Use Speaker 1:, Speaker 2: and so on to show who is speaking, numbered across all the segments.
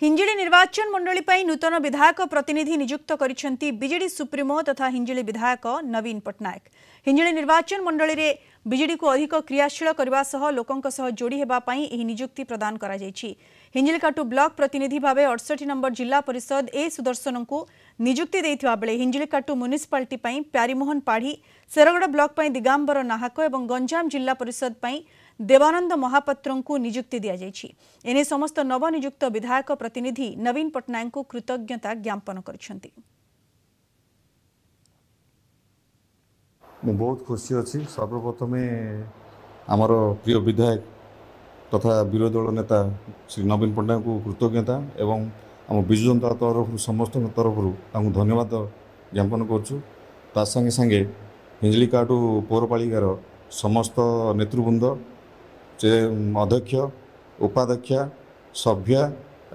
Speaker 1: हिंजिड़ी निर्वाचन मंडली पर नूतन विधायक प्रतिनिधि निजुक्त करजेडी सुप्रिमो तथा हिंजिड़ी विधायक नवीन पट्टनायक हिंजिड़ी निर्वाचन मंडली रे विजेडी को अधिक क्रियाशील करने लोकों जोड़ी होगापी निजुक्ति प्रदान कर ब्लक प्रतिनिधि भाव अड़सठ नंबर जिला परिषद ए सुदर्शन को निजुक्ति देता बेले हिंजिलिकाटू म्यूनिशिपालिटी प्यारीमोहन पाढ़ी शेरगड़ ब्लक दिगांबर नाहक और गंजाम जिला परिषद ଦେବାନନ୍ଦ ମହାପାତ୍ରଙ୍କୁ ନିଯୁକ୍ତି ଦିଆଯାଇଛି ଏନେଇ ସମସ୍ତ ନବନିଯୁକ୍ତ ବିଧାୟକ ପ୍ରତିନିଧି ନବୀନ ପଟ୍ଟନାୟକଙ୍କୁ କୃତଜ୍ଞତା ଜ୍ଞାପନ କରିଛନ୍ତି
Speaker 2: ମୁଁ ବହୁତ ଖୁସି ଅଛି ସର୍ବପ୍ରଥମେ ଆମର ପ୍ରିୟ ବିଧାୟକ ତଥା ବିରୋଧୀ ଦଳ ନେତା ଶ୍ରୀ ନବୀନ ପଟ୍ଟନାୟକଙ୍କୁ କୃତଜ୍ଞତା ଏବଂ ଆମ ବିଜୁ ଜନତା ତରଫରୁ ସମସ୍ତଙ୍କ ତରଫରୁ ତାଙ୍କୁ ଧନ୍ୟବାଦ ଜ୍ଞାପନ କରୁଛୁ ତା ସାଙ୍ଗେ ସାଙ୍ଗେ ହିଞ୍ଜିଲିକାଟୁ ପୌରପାଳିକାର ସମସ୍ତ ନେତୃବୃନ୍ଦ ସେ ଅଧ୍ୟକ୍ଷ ଉପାଧ୍ୟକ୍ଷା ସଭ୍ୟା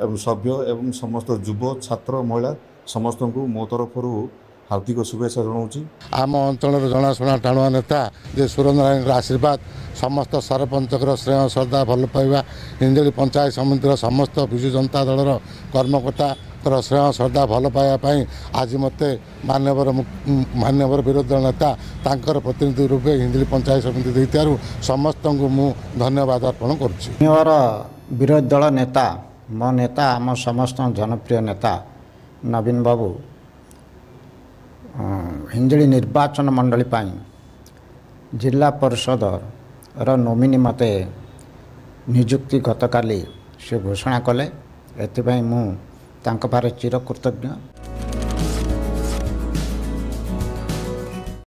Speaker 2: ଏବଂ ସଭ୍ୟ ଏବଂ ସମସ୍ତ ଯୁବ ଛାତ୍ର ମହିଳା ସମସ୍ତଙ୍କୁ ମୋ ତରଫରୁ ହାର୍ଦ୍ଦିକ ଶୁଭେଚ୍ଛା ଜଣାଉଛି
Speaker 3: ଆମ ଅଞ୍ଚଳର ଜଣାଶୁଣା ଟାଣୁଆ ନେତା ଯେ ସୁରେନ୍ଦ୍ରଙ୍କର ଆଶୀର୍ବାଦ ସମସ୍ତ ସରପଞ୍ଚଙ୍କର ଶ୍ରେୟ ଶ୍ରଦ୍ଧା ଭଲ ପାଇବା ହିଞ୍ଜଳି ପଞ୍ଚାୟତ ସମିତିର ସମସ୍ତ ବିଜୁ ଜନତା ଦଳର କର୍ମକର୍ତ୍ତା ପ୍ରଶ୍ରୟ ଶ୍ରଦ୍ଧା ଭଲ ପାଇବା ପାଇଁ ଆଜି ମୋତେ ମାନ୍ୟବର ମାନ୍ୟବର ବିରୋଧୀ ଦଳ ନେତା ତାଙ୍କର ପ୍ରତିନିଧି ରୂପେ ହିନ୍ଦିଲି ପଞ୍ଚାୟତ ସମିତି ଦେଇଥିବାରୁ
Speaker 4: ସମସ୍ତଙ୍କୁ ମୁଁ ଧନ୍ୟବାଦ ଅର୍ପଣ କରୁଛି ମାନ୍ୟବର ବିରୋଧୀ ଦଳ ନେତା ମୋ ନେତା ଆମ ସମସ୍ତ ଜନପ୍ରିୟ ନେତା ନବୀନ ବାବୁ ହିଞ୍ଜିଳି ନିର୍ବାଚନ ମଣ୍ଡଳୀ ପାଇଁ ଜିଲ୍ଲା ପରିଷଦର ନୋମିନି ମୋତେ ନିଯୁକ୍ତି ଗତକାଲି ସେ ଘୋଷଣା କଲେ ଏଥିପାଇଁ ମୁଁ ତାଙ୍କ ପାଖରେ ଚିର କୃତଜ୍ଞ